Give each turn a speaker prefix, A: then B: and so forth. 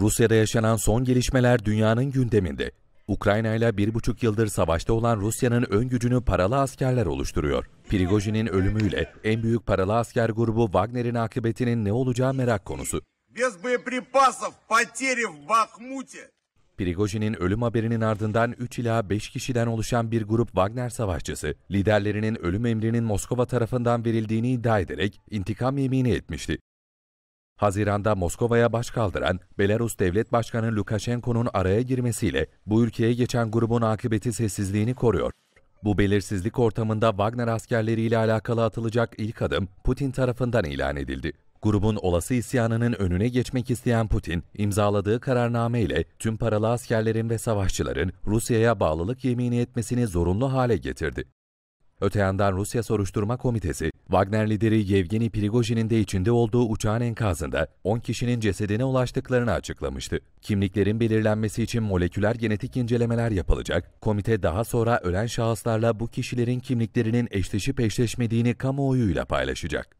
A: Rusya'da yaşanan son gelişmeler dünyanın gündeminde. Ukrayna ile bir buçuk yıldır savaşta olan Rusya'nın ön gücünü paralı askerler oluşturuyor. Prigojin'in ölümüyle en büyük paralı asker grubu Wagner'in akıbetinin ne olacağı merak konusu. Prigojin'in ölüm haberinin ardından 3 ila 5 kişiden oluşan bir grup Wagner savaşçısı, liderlerinin ölüm emrinin Moskova tarafından verildiğini iddia ederek intikam yemini etmişti. Haziranda Moskova'ya başkaldıran kaldıran Belarus Devlet Başkanı Lukashenko'nun araya girmesiyle bu ülkeye geçen grubun akıbeti sessizliğini koruyor. Bu belirsizlik ortamında Wagner askerleriyle alakalı atılacak ilk adım Putin tarafından ilan edildi. Grubun olası isyanının önüne geçmek isteyen Putin, imzaladığı kararname ile tüm paralı askerlerin ve savaşçıların Rusya'ya bağlılık yemini etmesini zorunlu hale getirdi. Öte yandan Rusya Soruşturma Komitesi, Wagner lideri Yevgeni Prigojin'in de içinde olduğu uçağın enkazında 10 kişinin cesedine ulaştıklarını açıklamıştı. Kimliklerin belirlenmesi için moleküler genetik incelemeler yapılacak, komite daha sonra ölen şahıslarla bu kişilerin kimliklerinin eşleşip eşleşmediğini kamuoyuyla paylaşacak.